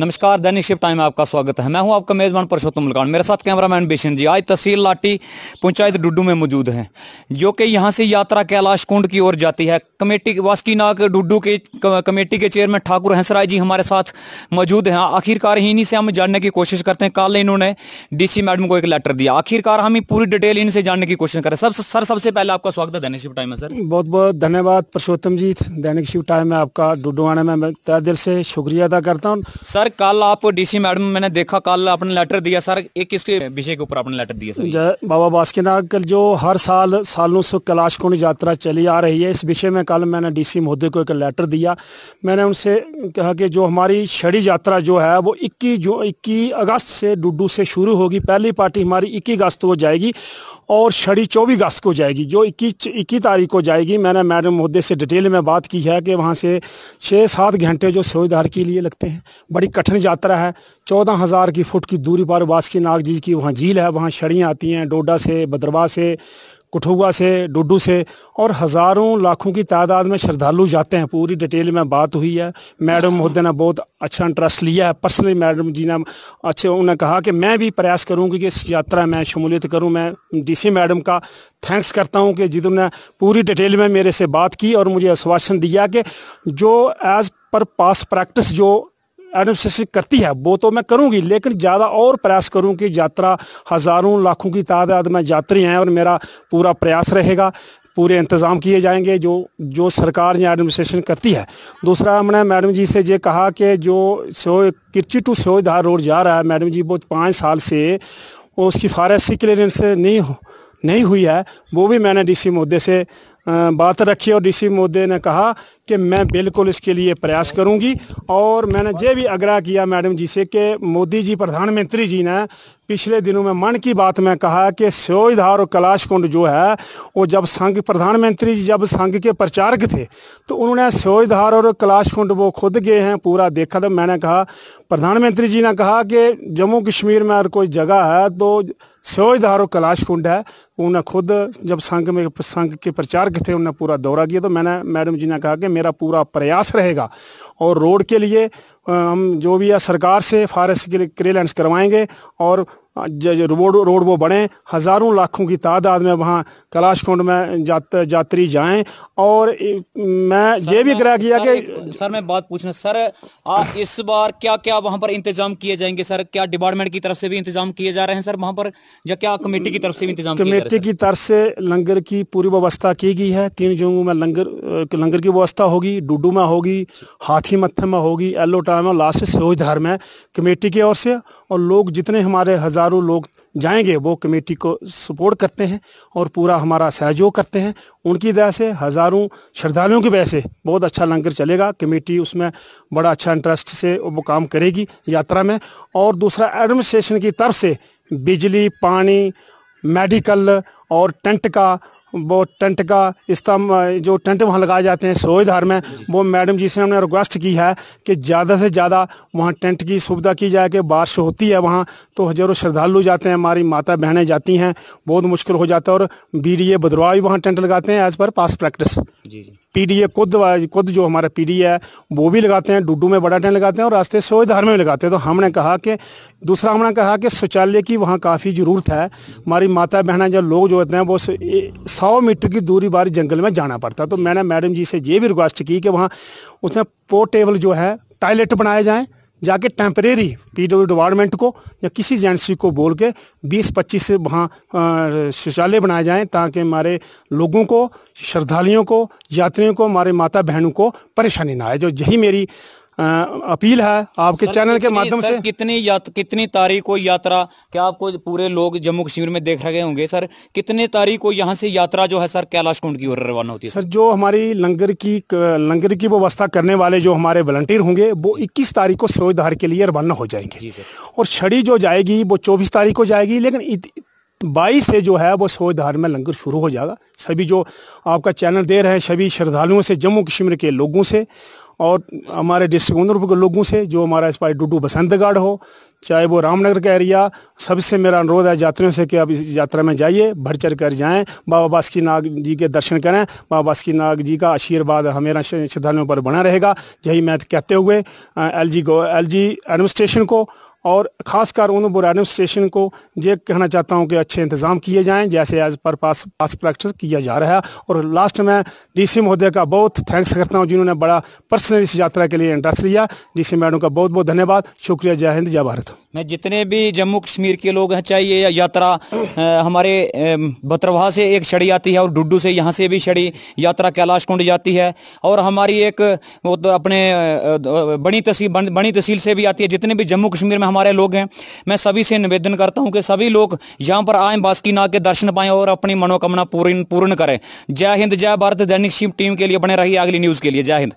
नमस्कार दैनिक शिव टाइम में आपका स्वागत है मैं हूं आपका मेज़बान परसोत्तम मुलकान मेरे साथ कैमरामैन बेशन जी आज तहसील लाटी पंचायत डुडू में मौजूद हैं जो कि यहां से यात्रा कैलाश कुंड की ओर जाती है कमेटी वास्की नाग डुडू के कमेटी के चेयरमैन ठाकुर हंसराय जी हमारे साथ मौजूद हैं आखिरकार इन्हीं से हम जानने की कोशिश करते हैं कल इन्होंने डी मैडम को एक लेटर दिया आखिरकार हम पूरी डिटेल इनसे जानने की कोशिश करें सब सर सबसे पहले आपका स्वागत है दैनिक शिव टाइम में सर बहुत बहुत धन्यवाद परसोत्तम जी दैनिक शिव टाइम में आपका डुडू आने में तय दिल से शुक्रिया अदा करता हूँ सर सर कल आप डीसी मैडम मैंने देखा कल आपने लेटर दिया सर एक किसके विषय के ऊपर आपने लेटर दिया सर बाबा बास्के कल जो हर साल सालों से कैलाश कुंड यात्रा चली आ रही है इस विषय में कल मैंने डीसी महोदय को एक लेटर दिया मैंने उनसे कहा कि जो हमारी छड़ी यात्रा जो है वो इक्कीस जो इक्कीस अगस्त से डुड्डू से शुरू होगी पहली पार्टी हमारी इक्कीस अगस्त को जाएगी और छड़ी चौबीस अगस्त को जाएगी जो इक्कीस इक्कीस तारीख को जाएगी मैंने मैडम मोदी से डिटेल में बात की है कि वहाँ से छः सात घंटे जो सूर्यधार के लिए लगते हैं बड़ी कठिन यात्रा है चौदह हज़ार की फुट की दूरी पर बासकी नाग जी की वहाँ झील है वहाँ छड़ियाँ आती हैं डोडा से भद्रवाह से कठुआ से डुडू से और हज़ारों लाखों की तादाद में श्रद्धालु जाते हैं पूरी डिटेल में बात हुई है मैडम महोदय ने बहुत अच्छा इंटरेस्ट लिया है पर्सनली मैडम जी ने अच्छे उन्होंने कहा कि मैं भी प्रयास करूँगी कि इस यात्रा में शमूलियत करूँ मैं डीसी मैडम का थैंक्स करता हूँ कि जिन्होंने पूरी डिटेल में मेरे से बात की और मुझे आश्वासन दिया कि जो एज़ पर पास प्रैक्टिस जो एडमिनिस्ट्रेशन करती है वो तो मैं करूंगी लेकिन ज़्यादा और प्रयास करूं कि यात्रा हज़ारों लाखों की तादाद में यात्री हैं और मेरा पूरा प्रयास रहेगा पूरे इंतज़ाम किए जाएंगे जो जो सरकार या एडमिनिस्ट्रेशन करती है दूसरा हमने मैडम जी से ये कहा कि जो सो किची टू धार रोड जा रहा है मैडम जी वो पाँच साल से उसकी फारसी क्लियरेंस नहीं नहीं हुई है वो भी मैंने डीसी सी से बात रखी और डीसी सी ने कहा कि मैं बिल्कुल इसके लिए प्रयास करूंगी और मैंने ये भी आग्रह किया मैडम जी से कि मोदी जी प्रधानमंत्री जी ने पिछले दिनों में मन की बात में कहा कि स्योजधार और कैलाश कुंड जो है वो जब संघ प्रधानमंत्री जी जब संघ के प्रचारक थे तो उन्होंने स्योजधार और कैलाश कुंड वो खुद गए हैं पूरा देखा तो मैंने कहा प्रधानमंत्री जी ने कहा कि जम्मू कश्मीर में अगर कोई जगह है तो स्योजधार और कैलाश कुंड है उन्हें खुद जब संघ में संघ के प्रचारक थे उन्होंने पूरा दौरा किया तो मैंने मैडम जी ने कहा कि मेरा पूरा प्रयास रहेगा और रोड के लिए हम जो भी है सरकार से फॉरेस्ट क्लियरेंस करवाएंगे और हाँ, रोड रोड वो बढ़ें हज़ारों लाखों की तादाद में वहाँ कलाश कुंड में जात जात्री जाएं और मैं ये भी ग्रह किया कि सर मैं बात पूछना सर आ, इस बार क्या क्या वहाँ पर इंतजाम किए जाएंगे सर क्या डिपार्टमेंट की तरफ से भी इंतजाम किए जा रहे हैं सर वहाँ पर या क्या कमेटी की तरफ से भी इंतजाम कमेटी की तरफ से लंगर की पूरी व्यवस्था की गई है तीन जंगों में लंगर लंगर की व्यवस्था होगी डुडू में होगी हाथी मत्थे में होगी एलोटा में लास्ट सोजधार में कमेटी की ओर से और लोग जितने हमारे हजार हजारों लोग जाएंगे वो कमेटी को सपोर्ट करते हैं और पूरा हमारा सहयोग करते हैं उनकी दया से हज़ारों श्रद्धालुओं की वजह से बहुत अच्छा लंगर चलेगा कमेटी उसमें बड़ा अच्छा इंटरेस्ट से वो काम करेगी यात्रा में और दूसरा एडमिनिस्ट्रेशन की तरफ से बिजली पानी मेडिकल और टेंट का वो टेंट का इस्तेमाल जो टेंट वहाँ लगाए जाते हैं धार में वो मैडम जी से हमने रिक्वेस्ट की है कि ज़्यादा से ज़्यादा वहाँ टेंट की सुविधा की जाए कि बारिश होती है वहाँ तो हजारों श्रद्धालु जाते हैं हमारी माता बहनें जाती हैं बहुत मुश्किल हो जाता है और बी डी ए भी वहाँ टेंट लगाते हैं एज़ पर पास प्रैक्टिस जी जी पीडीए खुद खुद जो हमारा पीडीए है वो भी लगाते हैं डुडू में बड़ा टेंट लगाते हैं और रास्ते धार में भी लगाते हैं तो हमने कहा कि दूसरा हमने कहा कि शौचालय की वहाँ काफ़ी ज़रूरत है हमारी माता बहना जो लोग जो होते हैं वो सौ मीटर की दूरी बार जंगल में जाना पड़ता है तो मैंने मैडम जी से ये भी रिक्वेस्ट की कि वहाँ उसमें पोर्टेबल जो है टॉयलेट बनाए जाएँ जाके टेम्परेरी पी डब्ल्यू डिपार्टमेंट को या किसी एजेंसी को बोल के 20 से वहाँ शौचालय बनाए जाएं ताकि हमारे लोगों को श्रद्धालुओं को यात्रियों को हमारे माता बहनों को परेशानी ना आए जो यही मेरी अपील है आपके चैनल के माध्यम से कितनी यात, कितनी तारीख को यात्रा क्या आपको पूरे लोग जम्मू कश्मीर में देख रहे होंगे सर कितने तारीख को यहाँ से यात्रा जो है सर कैलाश कुंड की ओर रवाना होती है सर जो हमारी लंगर की लंगर की व्यवस्था करने वाले जो हमारे वॉलंटियर होंगे वो इक्कीस तारीख को सोजधार के लिए रवाना हो जाएंगे और छड़ी जो जाएगी वो चौबीस तारीख को जाएगी लेकिन बाईस से जो है वो सोधार में लंगर शुरू हो जाएगा सभी जो आपका चैनल दे रहे हैं सभी श्रद्धालुओं से जम्मू कश्मीर के लोगों से और हमारे डिस्ट्रिक्ट अनूपपुर के लोगों से जो हमारा इस पास डूडू बसंतगढ़ हो चाहे वो रामनगर का एरिया सबसे मेरा अनुरोध है यात्रियों से कि आप इस यात्रा में जाइए बढ़ चढ़ कर जाएँ बाबा बासकी नाग जी के दर्शन करें बाबा बासकी नाग जी का आशीर्वाद हमेरा श्रद्धालुओं पर बना रहेगा यही मैं कहते हुए L G L G administration को और खासकर उन बुरानव स्टेशन को ये कहना चाहता हूँ कि अच्छे इंतज़ाम किए जाएँ जैसे एज पर पास पास प्रैक्टिस किया जा रहा है और लास्ट में डी सी महोदय का बहुत थैंक्स करता हूँ जिन्होंने बड़ा पर्सनली इस यात्रा के लिए इंटरेस्ट लिया डी सी मैडम का बहुत बहुत धन्यवाद शुक्रिया जय हिंद जय भारत मैं जितने भी जम्मू कश्मीर के लोग हैं चाहिए या यात्रा आ, हमारे भत्रवाह से एक छड़ी आती है और डुड्डू से यहाँ से भी छड़ी यात्रा कैलाश कुंड जाती है और हमारी एक वो तो अपने बड़ी तहसील बड़ी तहसील से भी आती है जितने भी जम्मू कश्मीर में हमारे लोग हैं मैं सभी से निवेदन करता हूँ कि सभी लोग यहाँ पर आए बासकी के दर्शन पाए और अपनी मनोकामना पूर्ण पूर्ण करें जय हिंद जय भारत दैनिक शिव टीम के लिए बने रही अगली न्यूज़ के लिए जय हिंद